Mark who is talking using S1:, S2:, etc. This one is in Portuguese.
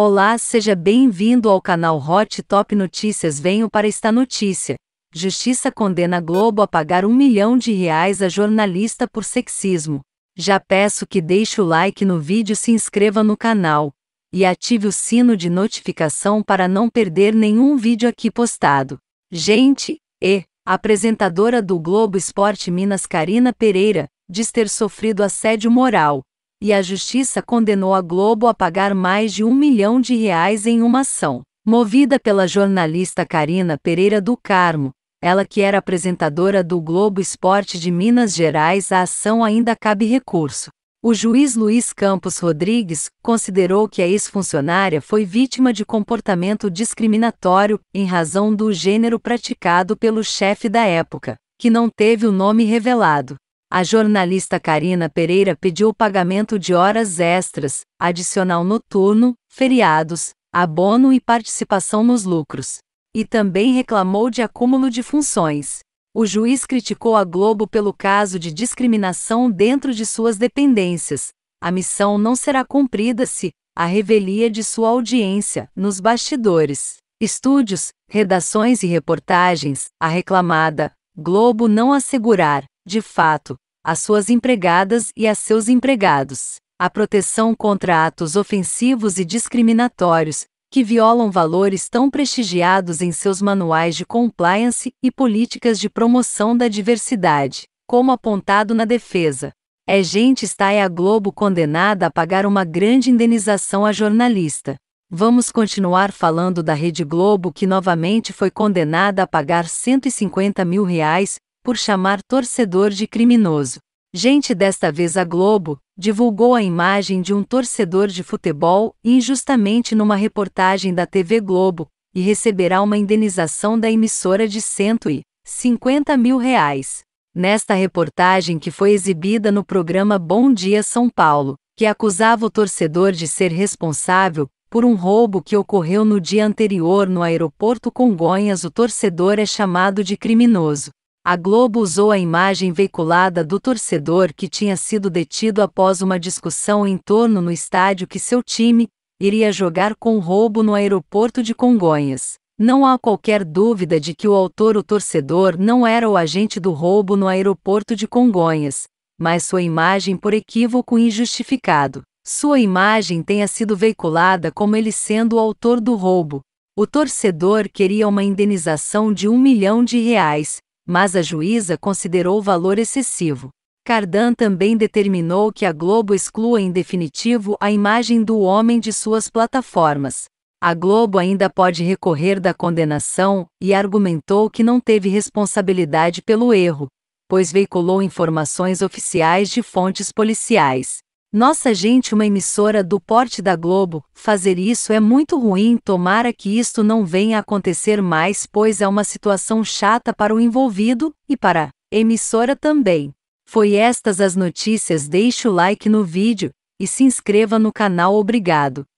S1: Olá, seja bem-vindo ao canal Hot Top Notícias. Venho para esta notícia. Justiça condena Globo a pagar um milhão de reais a jornalista por sexismo. Já peço que deixe o like no vídeo, se inscreva no canal e ative o sino de notificação para não perder nenhum vídeo aqui postado. Gente, e apresentadora do Globo Esporte Minas Karina Pereira diz ter sofrido assédio moral e a justiça condenou a Globo a pagar mais de um milhão de reais em uma ação. Movida pela jornalista Karina Pereira do Carmo, ela que era apresentadora do Globo Esporte de Minas Gerais, a ação ainda cabe recurso. O juiz Luiz Campos Rodrigues considerou que a ex-funcionária foi vítima de comportamento discriminatório em razão do gênero praticado pelo chefe da época, que não teve o nome revelado. A jornalista Karina Pereira pediu pagamento de horas extras, adicional noturno, feriados, abono e participação nos lucros. E também reclamou de acúmulo de funções. O juiz criticou a Globo pelo caso de discriminação dentro de suas dependências. A missão não será cumprida se a revelia de sua audiência nos bastidores, estúdios, redações e reportagens, a reclamada Globo não assegurar de fato, às suas empregadas e a seus empregados, a proteção contra atos ofensivos e discriminatórios, que violam valores tão prestigiados em seus manuais de compliance e políticas de promoção da diversidade, como apontado na defesa. É gente está a Globo condenada a pagar uma grande indenização à jornalista. Vamos continuar falando da Rede Globo que novamente foi condenada a pagar 150 mil reais por chamar torcedor de criminoso. Gente, desta vez a Globo divulgou a imagem de um torcedor de futebol injustamente numa reportagem da TV Globo e receberá uma indenização da emissora de 150 mil reais. Nesta reportagem que foi exibida no programa Bom Dia São Paulo, que acusava o torcedor de ser responsável por um roubo que ocorreu no dia anterior no aeroporto Congonhas, o torcedor é chamado de criminoso a Globo usou a imagem veiculada do torcedor que tinha sido detido após uma discussão em torno no estádio que seu time iria jogar com roubo no aeroporto de Congonhas. Não há qualquer dúvida de que o autor, o torcedor, não era o agente do roubo no aeroporto de Congonhas, mas sua imagem por equívoco injustificado. Sua imagem tenha sido veiculada como ele sendo o autor do roubo. O torcedor queria uma indenização de um milhão de reais, mas a juíza considerou o valor excessivo. Cardan também determinou que a Globo exclua em definitivo a imagem do homem de suas plataformas. A Globo ainda pode recorrer da condenação e argumentou que não teve responsabilidade pelo erro, pois veiculou informações oficiais de fontes policiais. Nossa gente, uma emissora do porte da Globo, fazer isso é muito ruim. Tomara que isto não venha a acontecer mais, pois é uma situação chata para o envolvido e para a emissora também. Foi estas as notícias. Deixe o like no vídeo e se inscreva no canal. Obrigado.